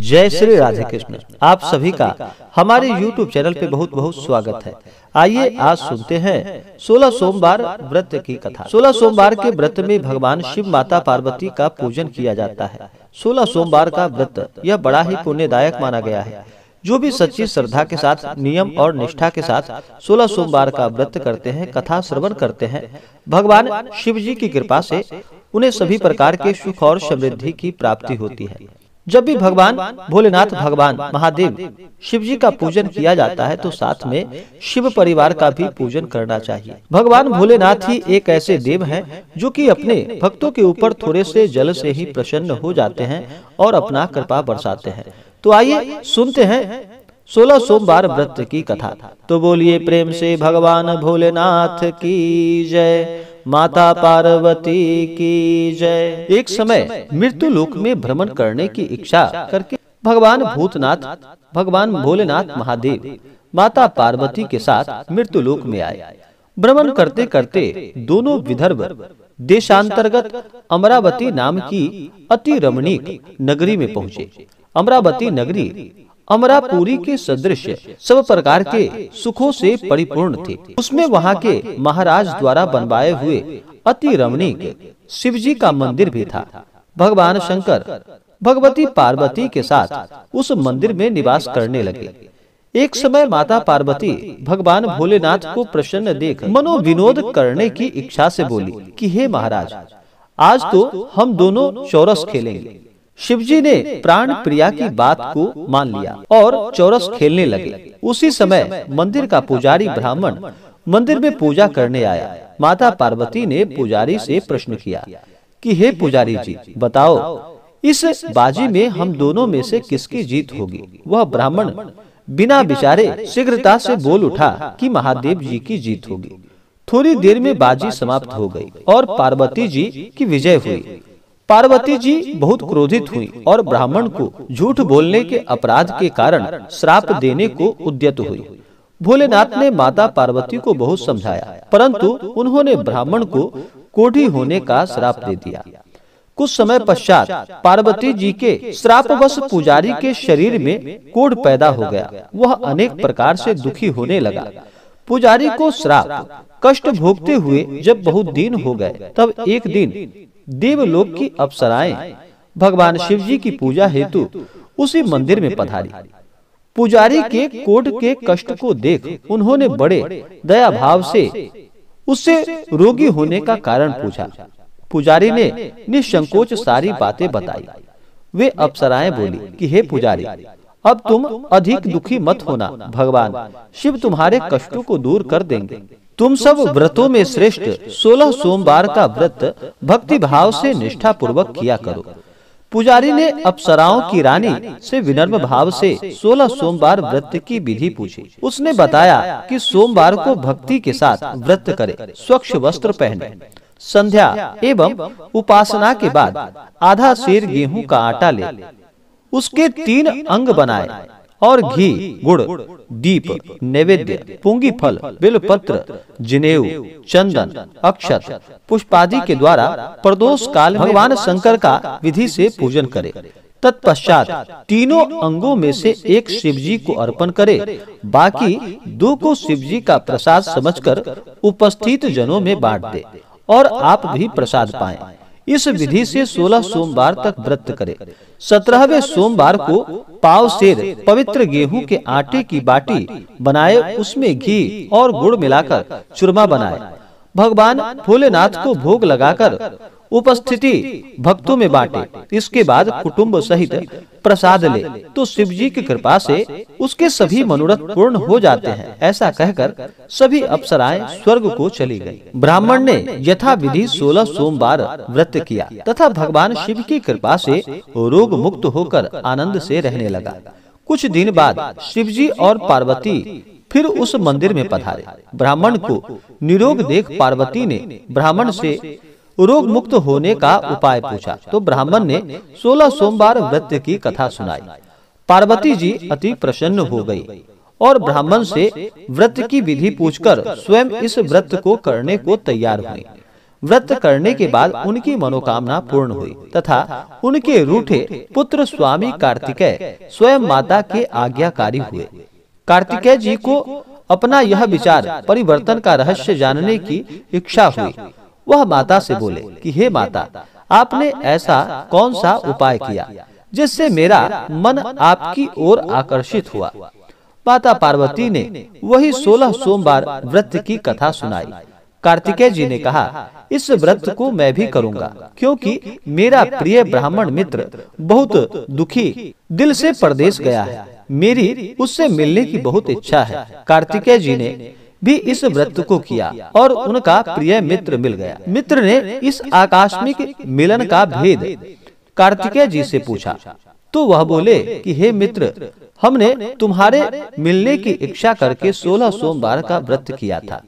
जय श्री राधे कृष्ण आप सभी का हमारे YouTube चैनल पे बहुत बहुत स्वागत है आइए आज सुनते हैं 16 सोमवार व्रत की कथा 16 सोमवार के व्रत में भगवान शिव माता पार्वती का पूजन किया जाता है 16 सोमवार का व्रत यह बड़ा ही पुण्यदायक माना गया है जो भी सच्ची श्रद्धा के साथ नियम और निष्ठा के साथ 16 सोमवार का व्रत करते हैं कथा श्रवण करते हैं भगवान शिव जी की कृपा से उन्हें सभी प्रकार के सुख और समृद्धि की प्राप्ति होती है जब भी भगवान भोलेनाथ भगवान महादेव शिव जी का पूजन किया जाता है तो, तो साथ में शिव परिवार का भी पूजन करना चाहिए भगवान भोलेनाथ ही एक ऐसे देव हैं जो कि अपने भक्तों के ऊपर थोड़े से जल से ही प्रसन्न हो जाते हैं और अपना कृपा बरसाते हैं तो आइए तो सुनते हैं सोलह सोमवार व्रत की कथा तो बोलिए प्रेम से भगवान भोलेनाथ की जय माता पार्वती की जय एक समय मृत्यु लोक में भ्रमण करने की इच्छा करके भगवान भूतनाथ भगवान भोलेनाथ महादेव माता पार्वती के साथ मृत्यु लोक में आए भ्रमण करते करते दोनों विदर्भ देशांतर्गत अमरावती नाम की अति रमणीक नगरी में पहुंचे अमरावती नगरी अमरापुरी के सदृश सब प्रकार के सुखों से परिपूर्ण थे उसमें वहाँ के महाराज द्वारा बनवाए हुए अति रमणीक शिवजी का मंदिर भी था भगवान शंकर भगवती पार्वती के साथ उस मंदिर में निवास करने लगे एक समय माता पार्वती भगवान भोलेनाथ को प्रसन्न देख मनोविनोद करने की इच्छा से बोली कि हे महाराज आज तो हम दोनों चौरस खेलेंगे शिवजी ने प्राण प्रिया की बात को मान लिया और चौरस खेलने लगे उसी समय मंदिर का पुजारी ब्राह्मण मंदिर में पूजा करने आया माता पार्वती ने पुजारी से प्रश्न किया कि हे पुजारी जी बताओ इस बाजी में हम दोनों में से किसकी जीत होगी वह ब्राह्मण बिना विचारे शीघ्रता से बोल उठा कि महादेव जी की जीत होगी थोड़ी देर में बाजी समाप्त हो गई और पार्वती जी की विजय हुई पार्वती जी बहुत क्रोधित हुई और ब्राह्मण को झूठ बोलने के अपराध के कारण श्राप देने को उद्यत हुई भोलेनाथ ने माता पार्वती को बहुत समझाया परंतु उन्होंने ब्राह्मण को कोढ़ी होने का श्राप दे दिया कुछ समय पश्चात पार्वती जी के श्रापवश पुजारी के शरीर में कोढ़ पैदा हो गया वह अनेक प्रकार से दुखी होने लगा पुजारी को श्राप कष्ट भोगते हुए जब बहुत दिन हो गए तब एक दिन देवलोक की अप्सराएं भगवान शिव जी की पूजा हेतु उसी मंदिर में पधारी पुजारी के कोट के कष्ट को देख उन्होंने बड़े दया भाव से उससे रोगी होने का कारण पूछा पुजारी ने निसंकोच सारी बातें बताई वे अप्सराएं बोली कि हे पुजारी अब तुम अधिक दुखी मत होना भगवान शिव तुम्हारे कष्टों को दूर कर देंगे तुम सब व्रतों में श्रेष्ठ सोलह सोमवार का व्रत भक्ति भाव से निष्ठा पूर्वक किया करो पुजारी ने अप्सराओं की रानी से विनम्र भाव से सोलह सोमवार व्रत की विधि पूछी उसने बताया कि सोमवार को भक्ति के साथ व्रत करे स्वच्छ वस्त्र पहने संध्या एवं उपासना के बाद आधा शेर गेहूं का आटा ले उसके तीन अंग बनाए और घी गुड़ दीप नैवेद्य पुंगी फल बिलपत्र जिनेऊ चंदन अक्षत पुष्पादि के द्वारा प्रदोष काल भगवान शंकर का विधि से पूजन करे तत्पश्चात तीनों अंगों में से एक शिवजी को अर्पण करे बाकी दो को शिवजी का प्रसाद समझकर उपस्थित जनों में बांट दे और आप भी प्रसाद पाएं। इस विधि से 16 सोमवार तक व्रत करे सत्रहवे सोमवार को पाव से पवित्र गेहूं के आटे की बाटी बनाए उसमें घी और गुड़ मिलाकर चूरमा बनाए भगवान भोलेनाथ को भोग लगाकर उपस्थिति भक्तों में बांटे इसके बाद कुटुंब सहित प्रसाद ले तो शिव जी की कृपा से उसके सभी मनोरथ पूर्ण हो जाते हैं ऐसा कहकर सभी अप्सराएं स्वर्ग को चली गई ब्राह्मण ने यथा विधि सोलह सोमवार व्रत किया तथा भगवान शिव की कृपा से रोग मुक्त होकर आनंद से रहने लगा कुछ दिन बाद शिवजी और पार्वती फिर उस मंदिर में पधारे ब्राह्मण को निरोग देख पार्वती ने ब्राह्मण से रोग मुक्त होने का उपाय पूछा तो ब्राह्मण ने सोलह सोमवार व्रत की कथा सुनाई पार्वती जी अति प्रसन्न हो गई और ब्राह्मण से व्रत की विधि पूछकर स्वयं इस व्रत को करने को तैयार हुई व्रत करने के बाद उनकी मनोकामना पूर्ण हुई तथा उनके रूठे पुत्र स्वामी कार्तिकेय स्वयं माता के आज्ञाकारी हुए कार्तिकेय जी को अपना यह विचार परिवर्तन का रहस्य जानने की इच्छा हुई वह माता से बोले कि हे माता आपने ऐसा कौन सा उपाय किया जिससे मेरा मन आपकी ओर आकर्षित हुआ माता पार्वती ने वही सोलह सोमवार व्रत की कथा सुनाई कार्तिकेय जी ने कहा इस व्रत को मैं भी करूंगा क्योंकि मेरा प्रिय ब्राह्मण मित्र बहुत दुखी दिल से परदेश गया है मेरी उससे मिलने की बहुत इच्छा है कार्तिकेय जी ने भी इस व्रत को किया और उनका प्रिय मित्र मिल गया मित्र ने इस आकस्मिक मिलन का भेद कार्तिकेय जी से पूछा तो वह बोले कि हे मित्र हमने तुम्हारे मिलने की इच्छा करके सोलह सोमवार का व्रत किया था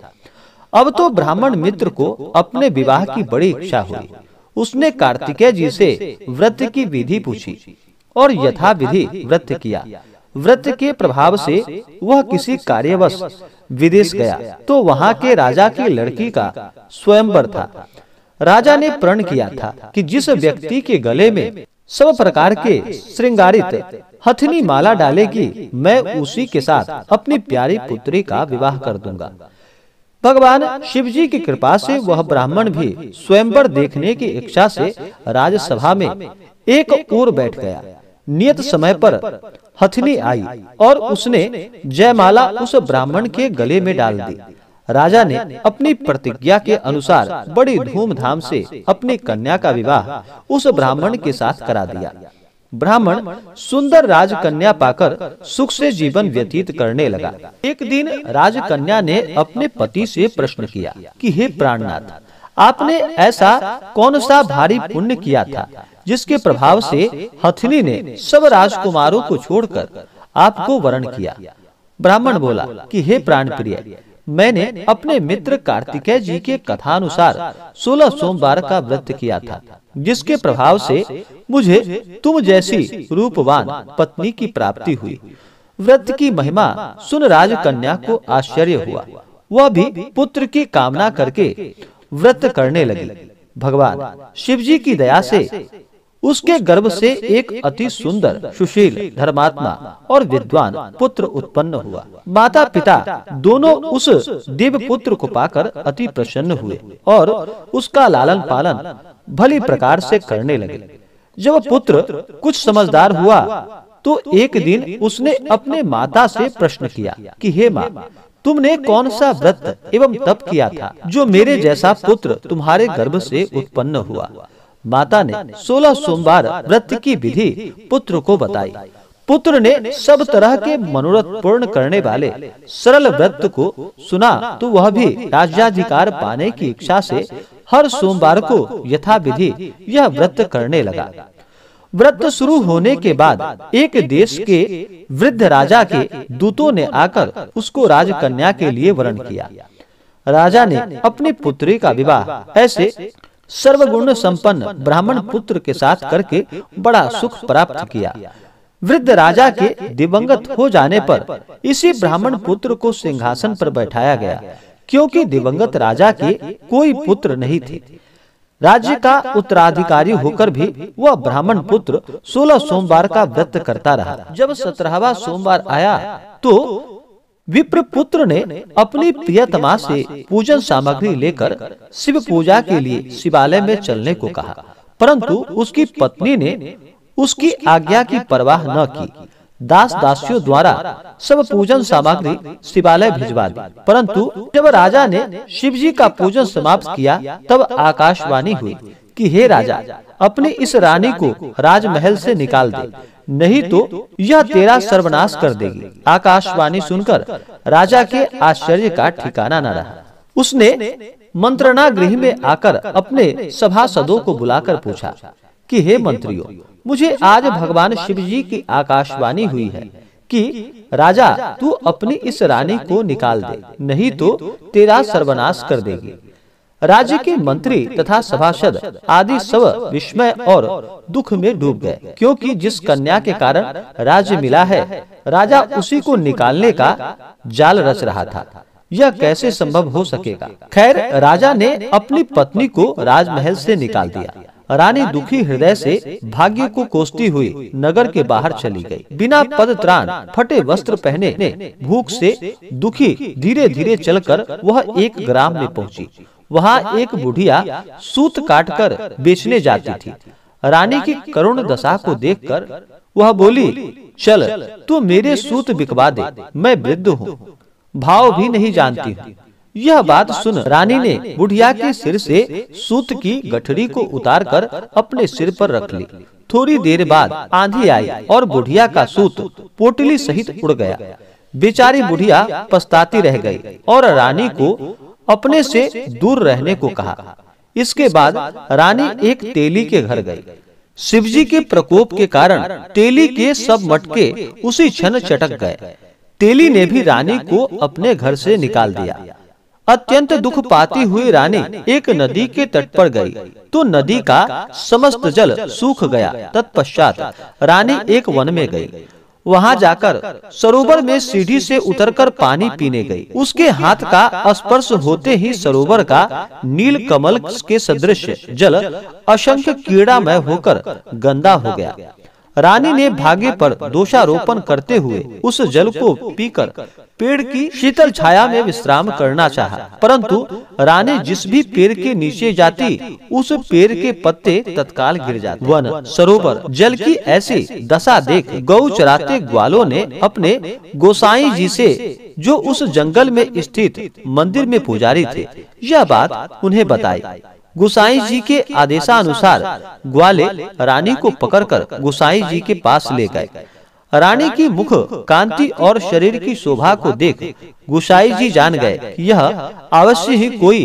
अब तो ब्राह्मण मित्र को अपने विवाह की बड़ी इच्छा हुई उसने कार्तिकेय जी से व्रत की विधि पूछी और यथा विधि व्रत किया व्रत के प्रभाव से वह किसी कार्यवश विदेश गया तो वहाँ के राजा की लड़की का स्वयंवर था राजा ने प्रण किया था कि जिस व्यक्ति के गले में सब प्रकार के श्रृंगारित हथनी माला डालेगी मैं उसी के साथ अपनी प्यारी पुत्री का विवाह कर दूंगा भगवान शिव जी की कृपा से वह ब्राह्मण भी स्वयंवर देखने की इच्छा से राजसभा में एक और बैठ गया नियत समय पर हथनी आई और उसने जयमाला उस ब्राह्मण के गले में डाल दी राजा ने अपनी प्रतिज्ञा के अनुसार बड़ी धूमधाम से अपनी कन्या का विवाह उस ब्राह्मण के साथ करा दिया ब्राह्मण सुंदर राजकन्या पाकर सुख से जीवन व्यतीत करने लगा एक दिन राजकन्या ने अपने पति से प्रश्न किया कि हे प्राणनाथ आपने ऐसा कौन सा भारी पुण्य किया था जिसके प्रभाव से हथिनी ने सब राजकुमारों को छोड़कर आपको वरण किया ब्राह्मण बोला कि हे प्राण प्रिय मैंने अपने मित्र कार्तिकेय जी के कथानुसार 16 सोमवार का व्रत किया था जिसके प्रभाव से मुझे तुम जैसी रूपवान पत्नी की प्राप्ति हुई व्रत की महिमा सुन राज कन्या को आश्चर्य हुआ वह भी पुत्र की कामना करके व्रत करने लगी भगवान शिव जी की दया से उसके गर्भ से एक अति सुंदर सुशील धर्मात्मा और विद्वान पुत्र उत्पन्न हुआ माता पिता दोनों उस दिव्य पुत्र को पाकर अति प्रसन्न हुए और उसका लालन पालन भली प्रकार से करने लगे जब पुत्र कुछ समझदार हुआ तो, तो एक दिन उसने अपने माता से प्रश्न किया कि हे माँ तुमने कौन सा व्रत एवं तप किया था जो मेरे जैसा पुत्र तुम्हारे गर्भ से उत्पन्न हुआ माता ने सोलह सोमवार व्रत की विधि पुत्र को बताई पुत्र ने सब तरह के मनोरथ पूर्ण करने वाले सरल व्रत को सुना तो वह भी राज्याधिकार पाने की इच्छा से हर सोमवार को यथा विधि यह व्रत करने लगा व्रत शुरू होने के बाद एक देश के वृद्ध राजा के दूतों ने आकर उसको राजकन्या के लिए वरण किया राजा ने अपनी पुत्री का विवाह ऐसे सर्वगुण संपन्न ब्राह्मण पुत्र के साथ करके बड़ा सुख प्राप्त किया वृद्ध राजा के दिवंगत हो जाने पर इसी ब्राह्मण पुत्र को सिंहासन पर बैठाया गया क्योंकि दिवंगत राजा के कोई पुत्र नहीं थे राज्य का उत्तराधिकारी होकर भी वह ब्राह्मण पुत्र सोलह सोमवार का व्रत करता रहा जब सत्रहवा सोमवार आया तो विप्र पुत्र ने अपनी प्रियतमा से पूजन सामग्री लेकर शिव पूजा के लिए शिवालय में चलने को कहा परंतु उसकी पत्नी ने उसकी आज्ञा की परवाह न की दास दासियों द्वारा सब पूजन सामग्री शिवालय भिजवा दी परंतु जब राजा ने शिवजी का पूजन समाप्त किया तब आकाशवाणी हुई कि हे राजा अपने इस रानी को राजमहल से निकाल दे नहीं तो यह तेरा सर्वनाश कर देगी आकाशवाणी सुनकर राजा के आश्चर्य का ठिकाना न रहा उसने मंत्रणा गृह में आकर अपने सभासदों को बुलाकर पूछा कि हे मंत्रियों मुझे आज भगवान शिव जी की आकाशवाणी हुई है कि राजा तू अपनी इस रानी को निकाल दे नहीं तो तेरा सर्वनाश कर देगी राज्य के मंत्री तथा सभासद आदि सब विस्मय और दुख में डूब गए क्योंकि जिस कन्या के कारण राज्य मिला है राजा उसी को निकालने का जाल रच रहा था यह कैसे संभव हो सकेगा खैर राजा ने अपनी पत्नी को राजमहल से निकाल दिया रानी दुखी हृदय से भाग्य को कोसती हुई नगर के बाहर चली गई। बिना पद त्राण फटे वस्त्र पहने भूख से दुखी धीरे धीरे चलकर वह एक ग्राम में पहुंची। वहाँ एक बुढ़िया सूत काटकर बेचने जाती थी रानी की करुण दशा को देखकर वह बोली चल तू मेरे सूत बिकवा दे मैं वृद्ध हूँ भाव भी नहीं जानती हूँ यह बात सुन रानी ने बुढ़िया के सिर से सूत की गठरी को उतारकर अपने सिर पर रख ली थोड़ी देर बाद आंधी आई और बुढ़िया का सूत पोटली सहित उड़ गया बेचारी बुढ़िया पछताती रह गई और रानी को अपने से दूर रहने को कहा इसके बाद रानी एक तेली के घर गई शिवजी के प्रकोप के कारण तेली के सब मटके उसी क्षण चटक गए तेली ने भी रानी को अपने घर से निकाल दिया अत्यंत दुख पाती हुई रानी एक नदी के तट पर गई तो, तो नदी का समस्त जल सूख गया तत्पश्चात रानी एक वन में गई वहां जाकर सरोवर में सीढ़ी से उतरकर पानी पीने गई उसके हाथ का स्पर्श होते ही सरोवर का नील कमल के सदृश जल असंख्य कीड़ा मय होकर गंदा हो गया रानी ने भागे पर दोषारोपण करते हुए उस जल को पीकर पेड़ की शीतल छाया में विश्राम करना चाहा, परंतु रानी जिस भी पेड़ के नीचे जाती उस पेड़ के पत्ते तत्काल गिर जाते वन सरोवर जल की ऐसी दशा देख गौ चराते ग्वालों ने अपने गोसाई जी से जो उस जंगल में स्थित मंदिर में पुजारी थे यह बात उन्हें बताई गुसाई जी के आदेशानुसार ग्वाले रानी को पकड़कर गुसाई जी के पास ले गए रानी की मुख कांति और शरीर की शोभा को देख गुसाई जी जान गए यह अवश्य ही कोई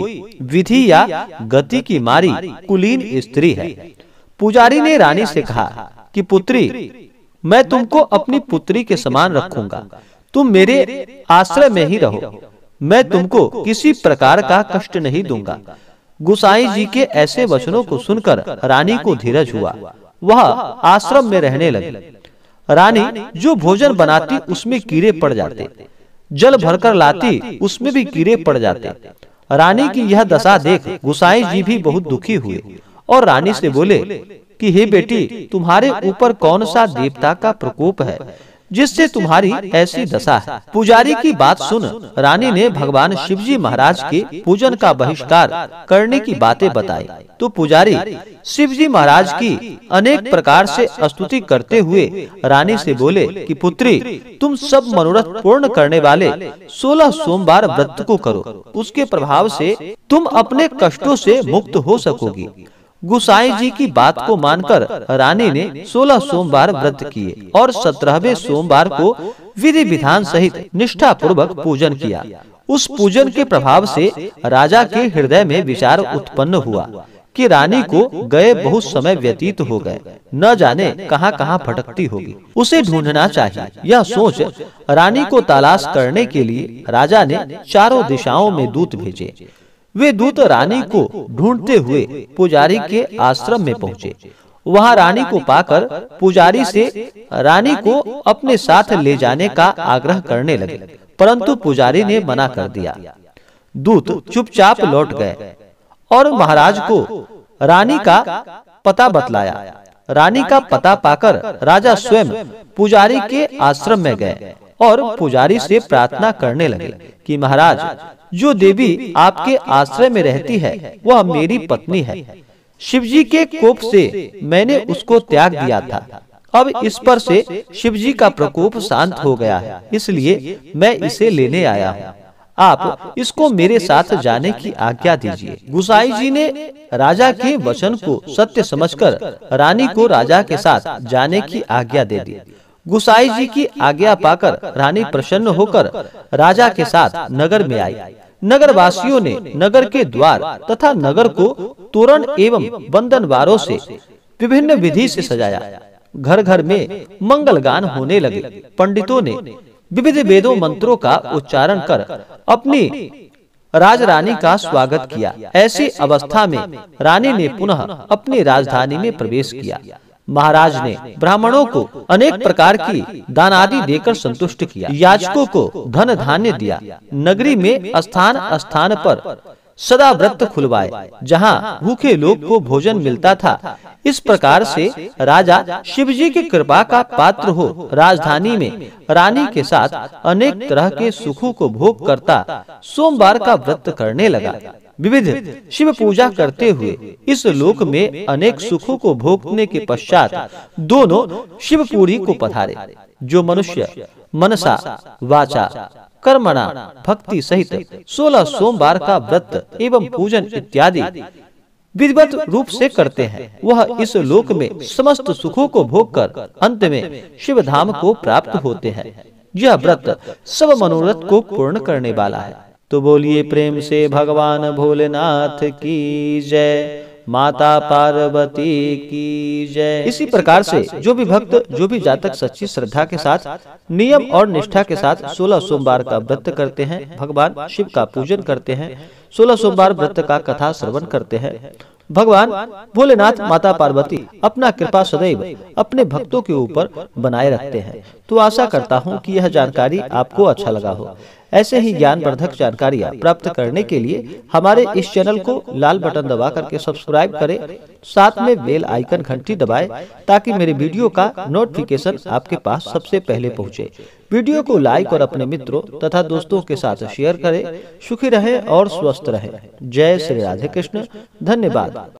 विधि या गति की मारी कुलीन स्त्री है पुजारी ने रानी से कहा कि पुत्री मैं तुमको अपनी पुत्री के समान रखूंगा तुम मेरे आश्रय में ही रहो मैं तुमको किसी प्रकार का कष्ट नहीं दूंगा गुसाई जी के ऐसे वचनों को सुनकर रानी को धीरज हुआ वह आश्रम में रहने लगी रानी जो भोजन बनाती उसमें कीड़े पड़ जाते जल भरकर लाती उसमें भी कीड़े पड़ जाते रानी की यह दशा देख गुसाई जी भी बहुत दुखी हुए और रानी से बोले कि हे बेटी तुम्हारे ऊपर कौन सा देवता का प्रकोप है जिससे तुम्हारी ऐसी दशा है पुजारी की बात सुन रानी ने भगवान शिवजी महाराज के पूजन का बहिष्कार करने की बातें बताई तो पुजारी शिवजी महाराज की अनेक प्रकार से स्तुति करते हुए रानी से बोले कि पुत्री तुम सब मनोरथ पूर्ण करने वाले सोलह सोमवार व्रत को करो उसके प्रभाव से तुम अपने कष्टों से मुक्त हो सकोगी गुसाई जी की बात को मानकर रानी ने 16 सोमवार व्रत किए और सत्रहवे सोमवार को विधि विधान सहित निष्ठा पूर्वक पूजन किया उस पूजन के प्रभाव से राजा के हृदय में विचार उत्पन्न हुआ कि रानी को गए बहुत समय व्यतीत हो गए न जाने कहां कहां भटकती होगी उसे ढूंढना चाहिए यह सोच रानी को तलाश करने के लिए राजा ने चारों दिशाओं में दूत भेजे वे दूत रानी को ढूंढते हुए पुजारी के आश्रम में पहुंचे वहां रानी को पाकर पुजारी से रानी को अपने साथ ले जाने का आग्रह करने लगे परंतु पुजारी ने मना कर दिया दूत चुपचाप लौट गए और महाराज को रानी का पता बतलाया रानी का पता पाकर राजा स्वयं पुजारी के आश्रम में गए और पुजारी से प्रार्थना करने लगे कि महाराज जो देवी आपके आश्रय में रहती है वह मेरी पत्नी है शिवजी के कोप से मैंने उसको त्याग दिया था अब इस पर से शिवजी का प्रकोप शांत हो गया है इसलिए मैं इसे लेने आया हूँ आप इसको मेरे साथ जाने की आज्ञा दीजिए गुसाई जी ने राजा के वचन को सत्य समझकर रानी को राजा के साथ जाने की आज्ञा दे दी गुसाई जी की आज्ञा पाकर रानी प्रसन्न होकर राजा के साथ नगर में आई नगर वासियों ने नगर के द्वार तथा नगर को तोरण एवं बंधनवारों से विभिन्न विधि से सजाया घर घर में मंगल गान होने लगे पंडितों ने विविध वेदों मंत्रों का उच्चारण कर अपनी राज रानी का स्वागत किया ऐसी अवस्था में रानी ने पुनः अपनी राजधानी में प्रवेश किया महाराज ने ब्राह्मणों को अनेक प्रकार की दान आदि देकर संतुष्ट किया याचकों को धन धान्य दिया नगरी में स्थान स्थान पर सदा व्रत खुलवाए जहाँ भूखे लोग को भोजन मिलता था इस प्रकार से राजा शिवजी की कृपा का पात्र हो राजधानी में रानी के साथ अनेक तरह के सुखों को भोग करता सोमवार का व्रत करने लगा विविध शिव पूजा करते हुए इस लोक में अनेक सुखों को भोगने के पश्चात दोनों शिवपुरी को पधारे जो मनुष्य मनसा वाचा कर्मणा भक्ति सहित सोलह सोमवार का व्रत एवं पूजन इत्यादि विधिवत रूप से करते हैं वह इस लोक में समस्त सुखों को भोग कर अंत में शिव धाम को प्राप्त होते हैं यह व्रत सब मनोरथ को पूर्ण करने वाला है तो बोलिए प्रेम से भगवान भोलेनाथ की जय माता पार्वती की जय इसी प्रकार से जो भी भक्त जो भी जातक सच्ची श्रद्धा के साथ नियम और निष्ठा के साथ सोलह सोमवार का व्रत करते हैं भगवान शिव का पूजन करते हैं सोलह सोमवार व्रत का कथा श्रवण करते हैं भगवान भोलेनाथ माता पार्वती अपना कृपा सदैव अपने भक्तों के ऊपर बनाए रखते हैं तो आशा करता हूँ कि यह जानकारी आपको अच्छा लगा हो ऐसे ही ज्ञान वर्धक जानकारियाँ प्राप्त करने के लिए हमारे इस चैनल को लाल बटन दबा करके सब्सक्राइब करें साथ में बेल आइकन घंटी दबाए ताकि मेरे वीडियो का नोटिफिकेशन आपके पास सबसे पहले पहुँचे वीडियो को लाइक और अपने मित्रों तथा दोस्तों के साथ शेयर करें सुखी रहें और स्वस्थ रहें जय श्री राधे कृष्ण धन्यवाद